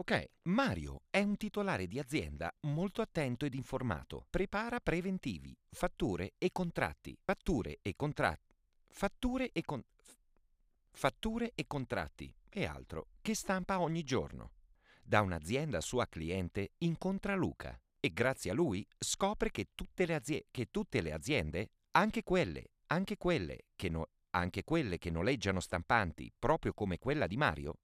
Ok, Mario è un titolare di azienda molto attento ed informato. Prepara preventivi, fatture e contratti. Fatture e contratti. Fatture e con... Fatture e contratti e altro che stampa ogni giorno. Da un'azienda sua cliente incontra Luca e grazie a lui scopre che tutte le, aziende, che tutte le aziende anche quelle, anche quelle che no, anche quelle che noleggiano stampanti proprio come quella di Mario,